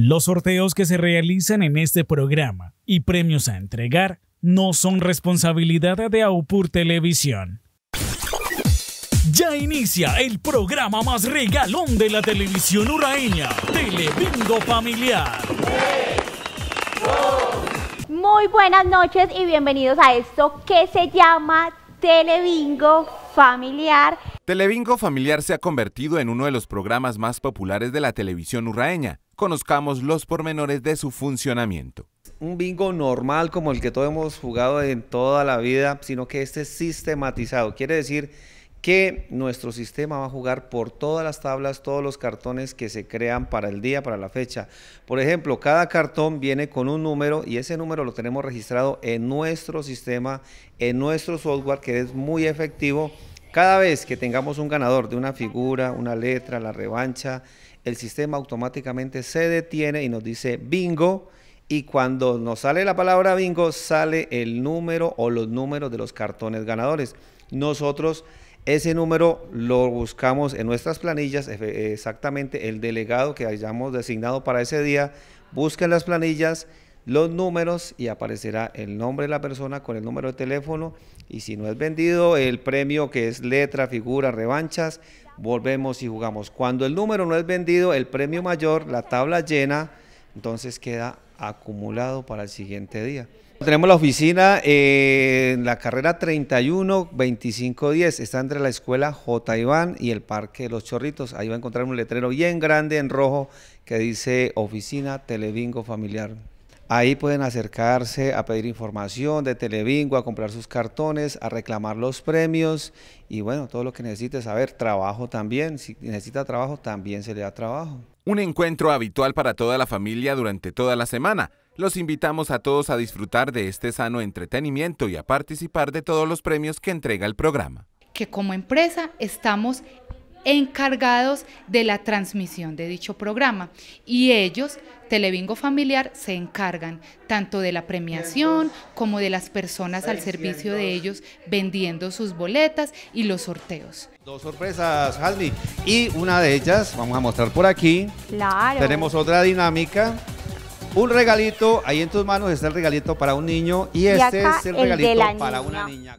Los sorteos que se realizan en este programa y premios a entregar no son responsabilidad de Aupur Televisión. Ya inicia el programa más regalón de la televisión uraeña, Telebingo Familiar. Muy buenas noches y bienvenidos a esto que se llama Telebingo Familiar. Telebingo Familiar se ha convertido en uno de los programas más populares de la televisión uraeña conozcamos los pormenores de su funcionamiento. Un bingo normal como el que todos hemos jugado en toda la vida, sino que este es sistematizado. Quiere decir que nuestro sistema va a jugar por todas las tablas, todos los cartones que se crean para el día, para la fecha. Por ejemplo, cada cartón viene con un número y ese número lo tenemos registrado en nuestro sistema, en nuestro software que es muy efectivo. Cada vez que tengamos un ganador de una figura, una letra, la revancha, el sistema automáticamente se detiene y nos dice bingo. Y cuando nos sale la palabra bingo, sale el número o los números de los cartones ganadores. Nosotros ese número lo buscamos en nuestras planillas, exactamente el delegado que hayamos designado para ese día. busca en las planillas, los números y aparecerá el nombre de la persona con el número de teléfono. Y si no es vendido, el premio que es letra, figura, revanchas, volvemos y jugamos. Cuando el número no es vendido, el premio mayor, la tabla llena, entonces queda acumulado para el siguiente día. Tenemos la oficina eh, en la carrera 31-2510, está entre la escuela J. Iván y el Parque de los Chorritos. Ahí va a encontrar un letrero bien grande en rojo que dice Oficina televingo Familiar. Ahí pueden acercarse a pedir información de televingo, a comprar sus cartones, a reclamar los premios y bueno, todo lo que necesite saber, trabajo también, si necesita trabajo también se le da trabajo. Un encuentro habitual para toda la familia durante toda la semana. Los invitamos a todos a disfrutar de este sano entretenimiento y a participar de todos los premios que entrega el programa. Que como empresa estamos encargados de la transmisión de dicho programa y ellos, Telebingo Familiar, se encargan tanto de la premiación como de las personas al servicio de ellos vendiendo sus boletas y los sorteos. Dos sorpresas, Halmi, y una de ellas, vamos a mostrar por aquí, claro. tenemos otra dinámica un regalito, ahí en tus manos está el regalito para un niño y, este es el regalito para una niña.